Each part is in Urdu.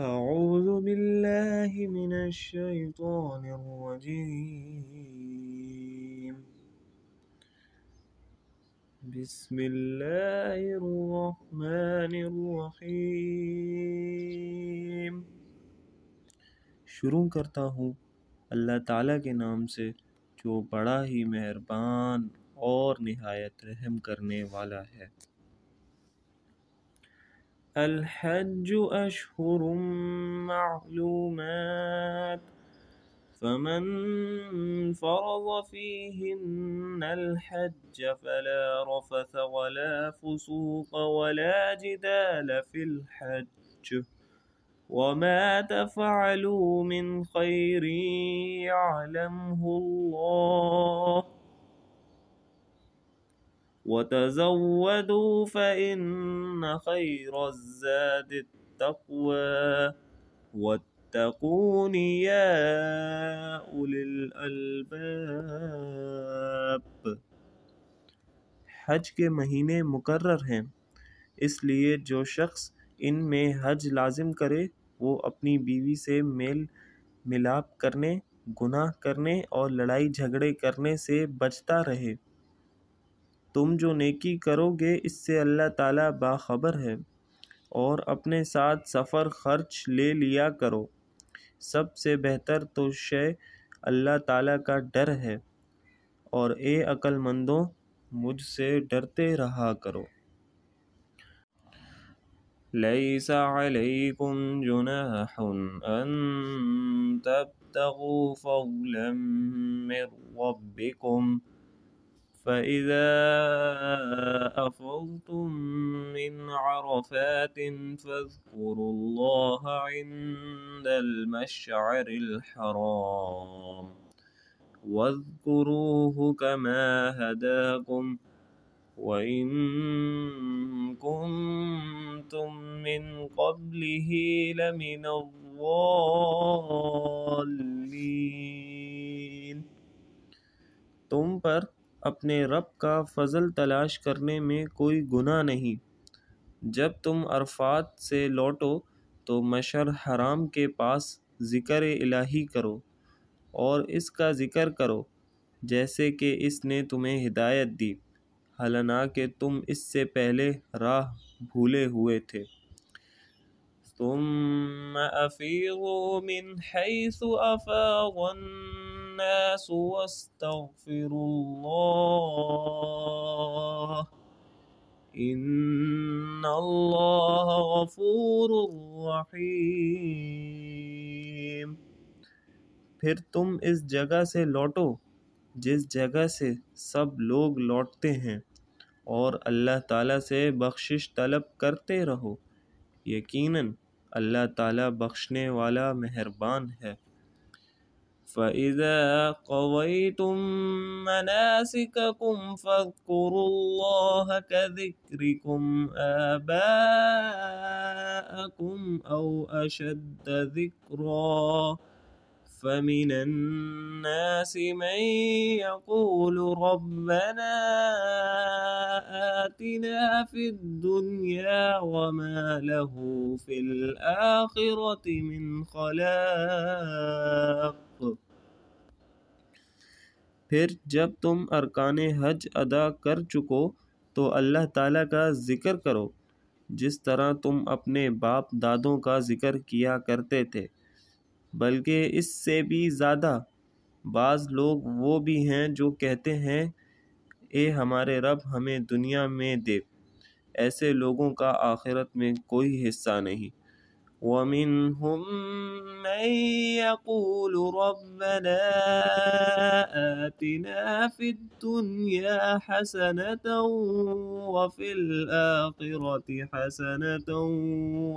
أعوذ بالله من الشيطان الرجيم بسم الله الرحمن الرحيم شروع کرتا ہوں اللہ تعالیٰ کے نام سے جو بڑا ہی مہربان اور نہایت رحم کرنے والا ہے الحج أشهر معلومات فمن فرض فيهن الحج فلا رفث ولا فسوق ولا جدال في الحج وما تفعلوا من خير يعلمه الله وتزودوا فإن خير الزاد التقوى واتقون يا أولي الألباب حج کے مہینے مقرر ہیں اس لیے جو شخص ان میں حج لازم کرے وہ اپنی بیوی سے میل ملاپ کرنے گناہ کرنے اور لڑائی جھگڑے کرنے سے بچتا رہے تم جو نیکی کرو گے اس سے اللہ تعالیٰ باخبر ہے اور اپنے ساتھ سفر خرچ لے لیا کرو سب سے بہتر تو شے اللہ تعالیٰ کا ڈر ہے اور اے عقل مندوں مجھ سے ڈرتے رہا کرو جناح من ربکم فإذا أفضتم من عرفات فاذكروا الله عند المشعر الحرام واذكروه كما هداكم وإن كنتم من قبله لمن الضالين اپنے رب کا فضل تلاش کرنے میں کوئی گناہ نہیں جب تم عرفات سے لوٹو تو مشر حرام کے پاس ذکر الہی کرو اور اس کا ذکر کرو جیسے کہ اس نے تمہیں ہدایت دی حالانہ کہ تم اس سے پہلے راہ بھولے ہوئے تھے ثم من حیث الناس واستغفروا الله ان غفور پور پھر تم اس جگہ سے لوٹو جس جگہ سے سب لوگ لوٹتے ہیں اور اللہ تعالیٰ سے بخشش طلب کرتے رہو یقیناً اللہ تعالیٰ بخشنے والا مہربان ہے فإذا قضيتم مناسككم فاذكروا الله كذكركم آباءكم أو أشد ذكرًا فمن الناس من يقول ربنا آتنا في الدنيا وما له في الآخرة من خلاق پھر جب تم ارکان حج ادا کر چکو تو اللہ تعالیٰ کا ذکر کرو جس طرح تم اپنے باپ دادوں کا ذکر کیا کرتے تھے بلکہ اس سے بھی زیادہ بعض لوگ وہ بھی ہیں جو کہتے ہیں اے ہمارے رب ہمیں دنیا میں دے ایسے لوگوں کا آخرت میں کوئی حصہ نہیں يَقُولُ رَبَّنَا آتنا في الدنيا حسنة حسنة وفي الآخرة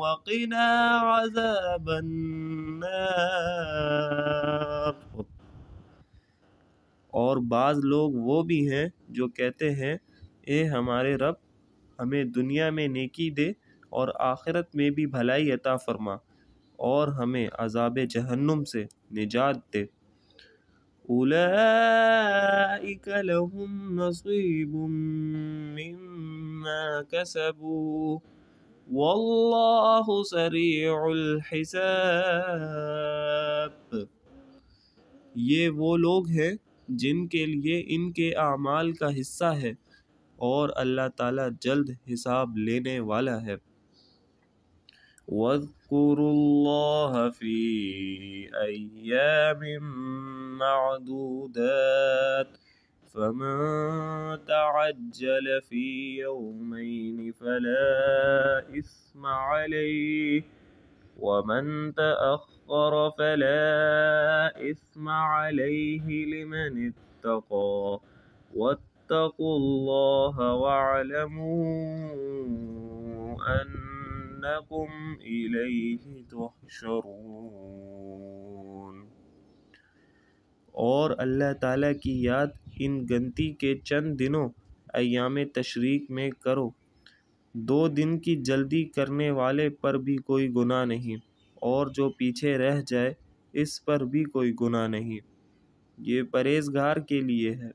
وقنا عذاب النار اور بعض لوگ وہ بھی ہیں جو کہتے ہیں اے ہمارے رب ہمیں دنیا میں نیکی دے اور آخرت میں بھی بھلائی عطا فرما اور ہمیں عذاب جہنم سے نجات دے اولئك لهم نصيب مما کسبوا والله سریع الحساب یہ وہ لوگ ہیں جن کے لیے ان کے اعمال کا حصہ ہے اور اللہ تعالیٰ جلد حساب لینے والا ہے وَاذْكُرُوا اللَّهَ فِي أَيَّامٍ معدودات فمن تعجل في يومين فلا إثم عليه ومن تأخر فلا إثم عليه لمن اتقى واتقوا الله واعلموا أنكم إليه تحشرون اور اللہ تعالیٰ کی یاد ان گنتی کے چند دنوں ایام تشریق میں کرو دو دن کی جلدی کرنے والے پر بھی کوئی گناہ نہیں اور جو پیچھے رہ جائے اس پر بھی کوئی گناہ نہیں یہ پرہیزگار کے لیے ہے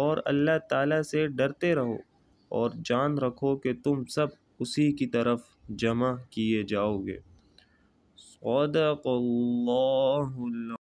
اور اللہ تعالیٰ سے ڈرتے رہو اور جان رکھو کہ تم سب اسی کی طرف جمع کیے جاؤ گے صدق اللہ